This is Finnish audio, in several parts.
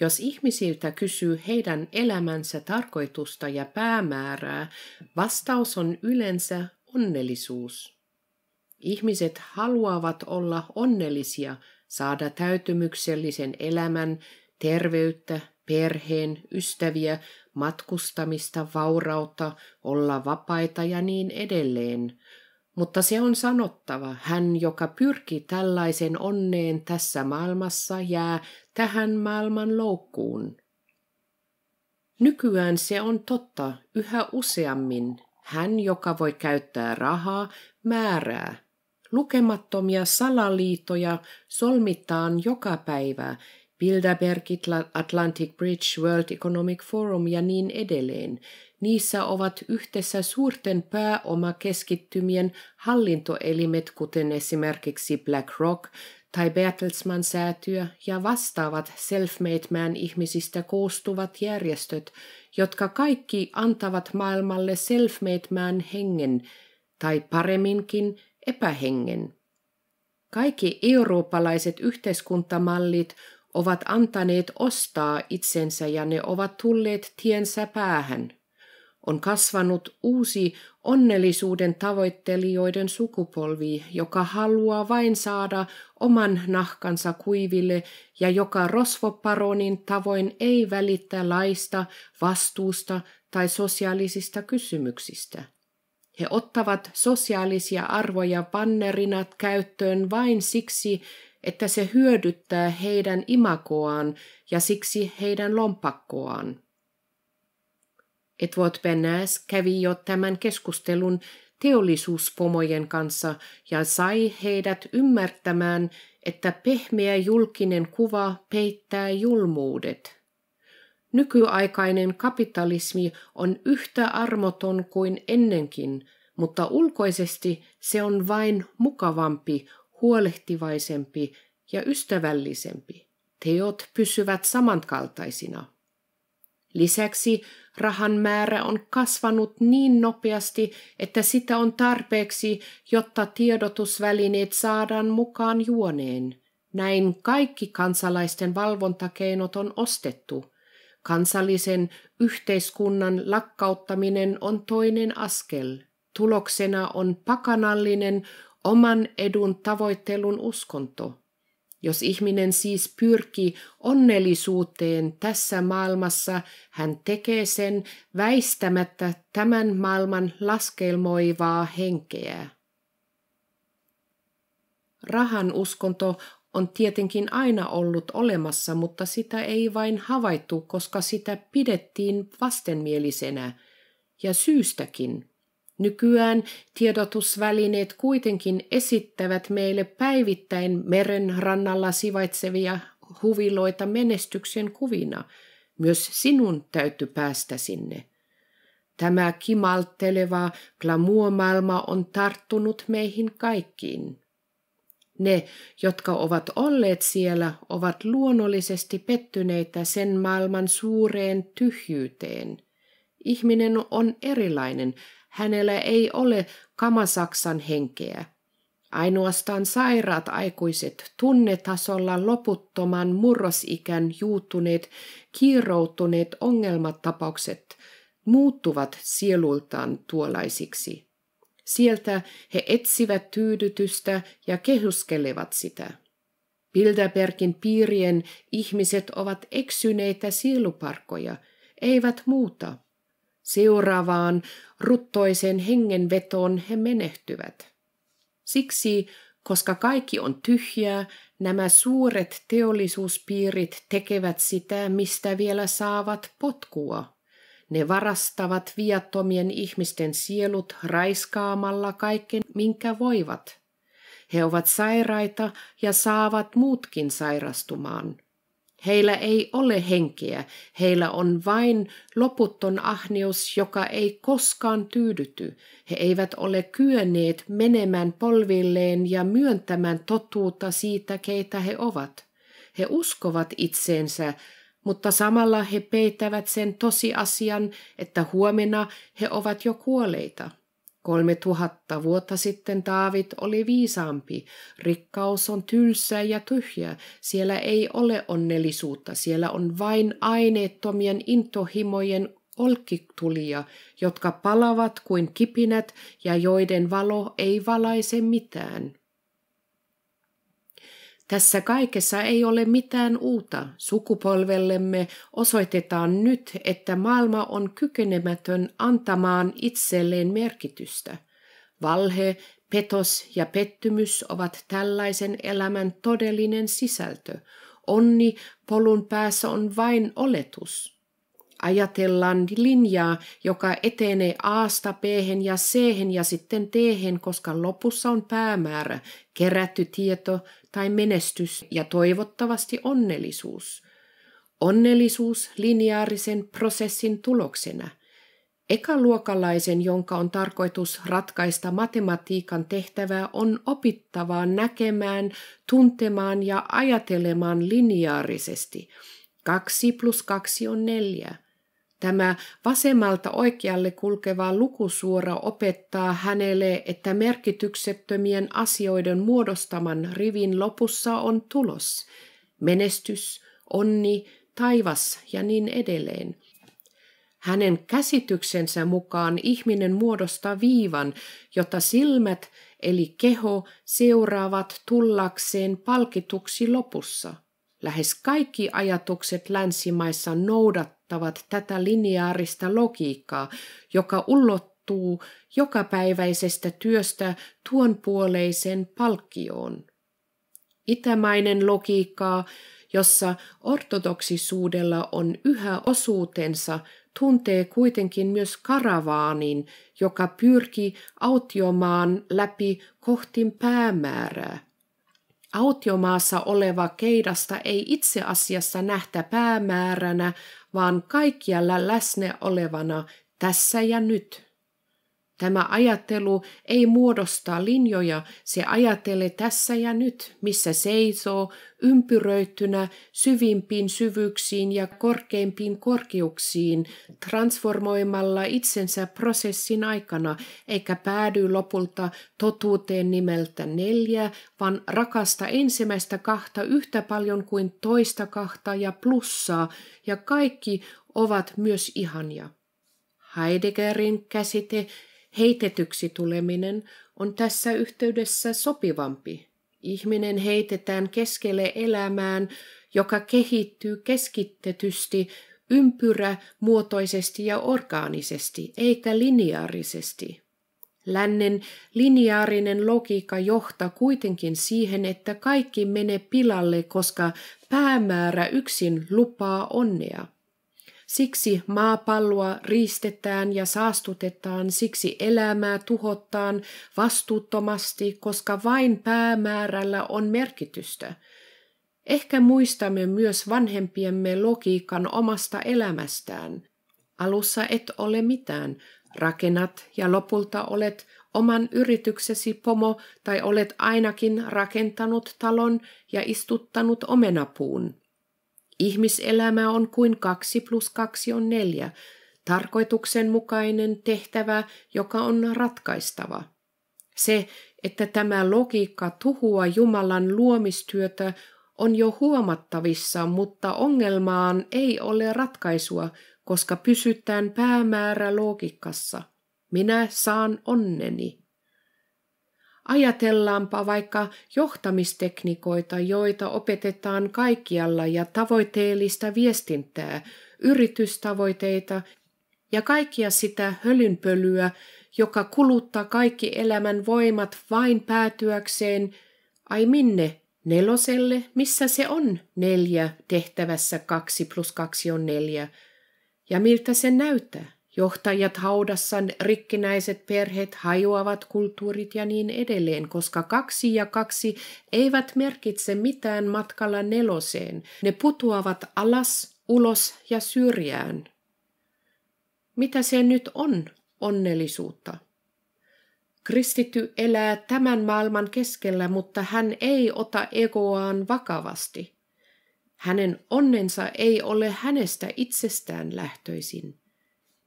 Jos ihmisiltä kysyy heidän elämänsä tarkoitusta ja päämäärää, vastaus on yleensä onnellisuus. Ihmiset haluavat olla onnellisia, saada täytymyksellisen elämän terveyttä, perheen, ystäviä, matkustamista, vaurautta, olla vapaita ja niin edelleen. Mutta se on sanottava, hän, joka pyrki tällaisen onneen tässä maailmassa, jää tähän maailman loukkuun. Nykyään se on totta yhä useammin. Hän, joka voi käyttää rahaa, määrää. Lukemattomia salaliitoja solmitaan joka päivä, Bilderberg, Atlantic Bridge, World Economic Forum ja niin edelleen. Niissä ovat yhdessä suurten pääomakeskittymien hallintoelimet, kuten esimerkiksi BlackRock tai Bertelsmann-säätiö ja vastaavat selfmade man ihmisistä koostuvat järjestöt, jotka kaikki antavat maailmalle selfmade man hengen tai paremminkin epähengen. Kaikki eurooppalaiset yhteiskuntamallit – ovat antaneet ostaa itsensä ja ne ovat tulleet tiensä päähän. On kasvanut uusi onnellisuuden tavoittelijoiden sukupolvi, joka haluaa vain saada oman nahkansa kuiville ja joka rosvoparonin tavoin ei välitä laista, vastuusta tai sosiaalisista kysymyksistä. He ottavat sosiaalisia arvoja bannerina käyttöön vain siksi, että se hyödyttää heidän imakoaan ja siksi heidän lompakkoaan. Edward Bernays kävi jo tämän keskustelun teollisuuspomojen kanssa ja sai heidät ymmärtämään, että pehmeä julkinen kuva peittää julmuudet. Nykyaikainen kapitalismi on yhtä armoton kuin ennenkin, mutta ulkoisesti se on vain mukavampi, huolehtivaisempi ja ystävällisempi. Teot pysyvät samankaltaisina. Lisäksi rahan määrä on kasvanut niin nopeasti, että sitä on tarpeeksi, jotta tiedotusvälineet saadaan mukaan juoneen. Näin kaikki kansalaisten valvontakeinot on ostettu. Kansallisen yhteiskunnan lakkauttaminen on toinen askel. Tuloksena on pakanallinen oman edun tavoittelun uskonto. Jos ihminen siis pyrkii onnellisuuteen tässä maailmassa, hän tekee sen väistämättä tämän maailman laskelmoivaa henkeä. Rahan uskonto on tietenkin aina ollut olemassa, mutta sitä ei vain havaittu, koska sitä pidettiin vastenmielisenä ja syystäkin. Nykyään tiedotusvälineet kuitenkin esittävät meille päivittäin meren rannalla sivaitsevia huviloita menestyksen kuvina. Myös sinun täytyy päästä sinne. Tämä kimalteleva glamuomaailma on tarttunut meihin kaikkiin. Ne, jotka ovat olleet siellä, ovat luonnollisesti pettyneitä sen maailman suureen tyhjyyteen – Ihminen on erilainen, hänellä ei ole kamasaksan henkeä. Ainoastaan sairaat aikuiset tunnetasolla loputtoman murrosikän juuttuneet, kiiroutuneet ongelmatapaukset muuttuvat sielultaan tuolaisiksi. Sieltä he etsivät tyydytystä ja kehuskelevat sitä. Bilderbergin piirien ihmiset ovat eksyneitä sieluparkkoja, eivät muuta – Seuraavaan ruttoiseen hengenvetoon he menehtyvät. Siksi, koska kaikki on tyhjää, nämä suuret teollisuuspiirit tekevät sitä, mistä vielä saavat potkua. Ne varastavat viattomien ihmisten sielut raiskaamalla kaiken, minkä voivat. He ovat sairaita ja saavat muutkin sairastumaan – Heillä ei ole henkeä, heillä on vain loputon ahneus, joka ei koskaan tyydyty. He eivät ole kyenneet menemään polvilleen ja myöntämään totuutta siitä, keitä he ovat. He uskovat itseensä, mutta samalla he peitävät sen tosiasian, että huomenna he ovat jo kuoleita. Kolme tuhatta vuotta sitten Taavit oli viisaampi. Rikkaus on tylsä ja tyhjä. Siellä ei ole onnellisuutta. Siellä on vain aineettomien intohimojen olkitulia, jotka palavat kuin kipinät ja joiden valo ei valaise mitään. Tässä kaikessa ei ole mitään uutta. Sukupolvellemme osoitetaan nyt, että maailma on kykenemätön antamaan itselleen merkitystä. Valhe, petos ja pettymys ovat tällaisen elämän todellinen sisältö. Onni polun päässä on vain oletus ajatellaan linjaa, joka etenee aasta b ja c ja sitten t koska lopussa on päämäärä, kerätty tieto tai menestys ja toivottavasti onnellisuus. Onnellisuus lineaarisen prosessin tuloksena. Ekaluokalaisen, jonka on tarkoitus ratkaista matematiikan tehtävää, on opittavaa näkemään, tuntemaan ja ajatelemaan lineaarisesti – 2 plus 2 on 4. Tämä vasemmalta oikealle kulkeva lukusuora opettaa hänelle, että merkityksettömien asioiden muodostaman rivin lopussa on tulos, menestys, onni, taivas ja niin edelleen. Hänen käsityksensä mukaan ihminen muodostaa viivan, jota silmät eli keho seuraavat tullakseen palkituksi lopussa – Lähes kaikki ajatukset länsimaissa noudattavat tätä lineaarista logiikkaa, joka ulottuu jokapäiväisestä työstä tuonpuoleisen palkkioon. Itämainen logiikkaa, jossa ortodoksisuudella on yhä osuutensa, tuntee kuitenkin myös karavaanin, joka pyrkii autiomaan läpi kohti päämäärää. Autiomaassa oleva keidasta ei itse asiassa nähtä päämääränä, vaan kaikkialla läsnä olevana tässä ja nyt. Tämä ajattelu ei muodosta linjoja, se ajattelee tässä ja nyt, missä seisoo, ympyröittynä syvimpiin syvyyksiin ja korkeimpiin korkeuksiin, transformoimalla itsensä prosessin aikana, eikä päädy lopulta totuuteen nimeltä neljä, vaan rakasta ensimmäistä kahta yhtä paljon kuin toista kahta ja plussaa, ja kaikki ovat myös ihania. Heideggerin käsite Heitetyksi tuleminen on tässä yhteydessä sopivampi. Ihminen heitetään keskelle elämään, joka kehittyy keskittetysti, ympyrä muotoisesti ja orgaanisesti, eikä lineaarisesti. Lännen lineaarinen logiikka johtaa kuitenkin siihen, että kaikki menee pilalle, koska päämäärä yksin lupaa onnea. Siksi maapalloa riistetään ja saastutetaan, siksi elämää tuhottaan vastuuttomasti, koska vain päämäärällä on merkitystä. Ehkä muistamme myös vanhempiemme logiikan omasta elämästään. Alussa et ole mitään, rakennat ja lopulta olet oman yrityksesi pomo tai olet ainakin rakentanut talon ja istuttanut omenapuun. Ihmiselämä on kuin kaksi plus kaksi on neljä, tarkoituksenmukainen tehtävä, joka on ratkaistava. Se, että tämä logiikka tuhua Jumalan luomistyötä, on jo huomattavissa, mutta ongelmaan ei ole ratkaisua, koska pysytään päämäärä logiikassa. Minä saan onneni. Ajatellaanpa vaikka johtamistekniikoita, joita opetetaan kaikkialla ja tavoitteellista viestintää, yritystavoitteita ja kaikkia sitä hölynpölyä, joka kuluttaa kaikki elämän voimat vain päätyäkseen, ai minne, neloselle, missä se on neljä tehtävässä kaksi plus kaksi on neljä, ja miltä se näyttää. Johtajat haudassa, rikkinäiset perheet, hajoavat kulttuurit ja niin edelleen, koska kaksi ja kaksi eivät merkitse mitään matkalla neloseen. Ne putoavat alas, ulos ja syrjään. Mitä se nyt on, onnellisuutta? Kristitty elää tämän maailman keskellä, mutta hän ei ota egoaan vakavasti. Hänen onnensa ei ole hänestä itsestään lähtöisin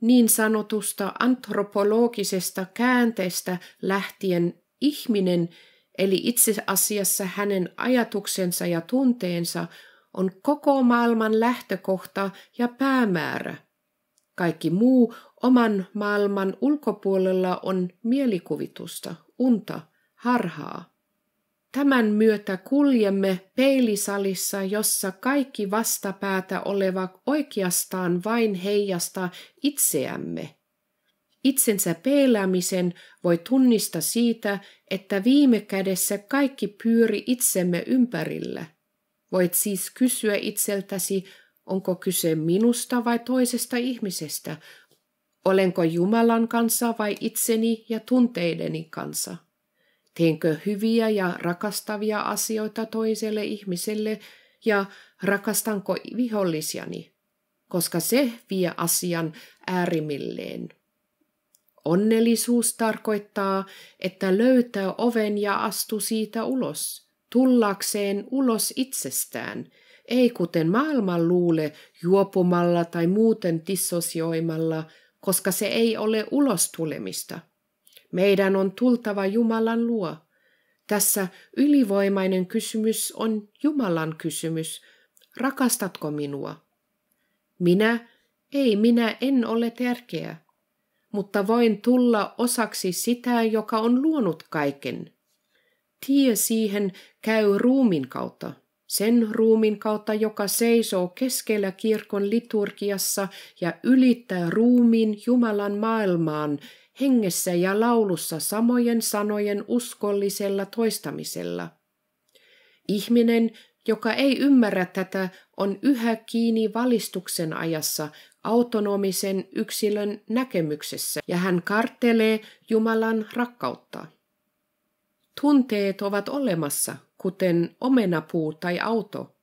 niin sanotusta antropologisesta käänteestä lähtien ihminen, eli itse asiassa hänen ajatuksensa ja tunteensa, on koko maailman lähtökohta ja päämäärä. Kaikki muu oman maailman ulkopuolella on mielikuvitusta, unta, harhaa. Tämän myötä kuljemme peilisalissa, jossa kaikki vastapäätä oleva oikeastaan vain heijasta itseämme. Itsensä peilämisen voi tunnista siitä, että viime kädessä kaikki pyöri itsemme ympärillä. Voit siis kysyä itseltäsi, onko kyse minusta vai toisesta ihmisestä, olenko Jumalan kanssa vai itseni ja tunteideni kanssa. Teenkö hyviä ja rakastavia asioita toiselle ihmiselle ja rakastanko vihollisiani, koska se vie asian äärimmilleen. Onnellisuus tarkoittaa, että löytää oven ja astu siitä ulos, tullakseen ulos itsestään, ei kuten maailman luule juopumalla tai muuten dissosioimalla, koska se ei ole ulostulemista. Meidän on tultava Jumalan luo. Tässä ylivoimainen kysymys on Jumalan kysymys. Rakastatko minua? Minä? Ei, minä en ole tärkeä. Mutta voin tulla osaksi sitä, joka on luonut kaiken. Tie siihen käy ruumin kautta, sen ruumin kautta, joka seisoo keskellä kirkon liturgiassa ja ylittää ruumiin Jumalan maailmaan hengessä ja laulussa samojen sanojen uskollisella toistamisella. Ihminen, joka ei ymmärrä tätä, on yhä kiinni valistuksen ajassa autonomisen yksilön näkemyksessä ja hän karttelee Jumalan rakkautta. Tunteet ovat olemassa, kuten omenapuu tai auto.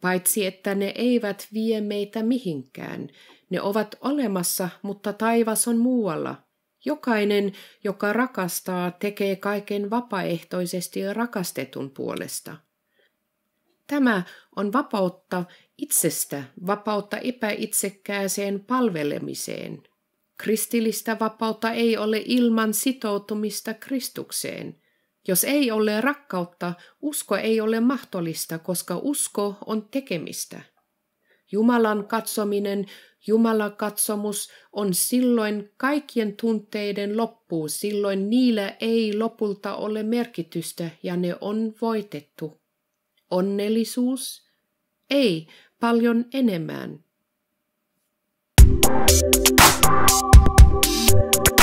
Paitsi että ne eivät vie meitä mihinkään, ne ovat olemassa, mutta taivas on muualla. Jokainen, joka rakastaa, tekee kaiken vapaaehtoisesti rakastetun puolesta. Tämä on vapautta itsestä, vapautta epäitsekkääseen palvelemiseen. Kristillistä vapautta ei ole ilman sitoutumista Kristukseen. Jos ei ole rakkautta, usko ei ole mahdollista, koska usko on tekemistä. Jumalan katsominen Jumalakatsomus on silloin kaikkien tunteiden loppu, silloin niillä ei lopulta ole merkitystä ja ne on voitettu. Onnellisuus? Ei, paljon enemmän. Thank you.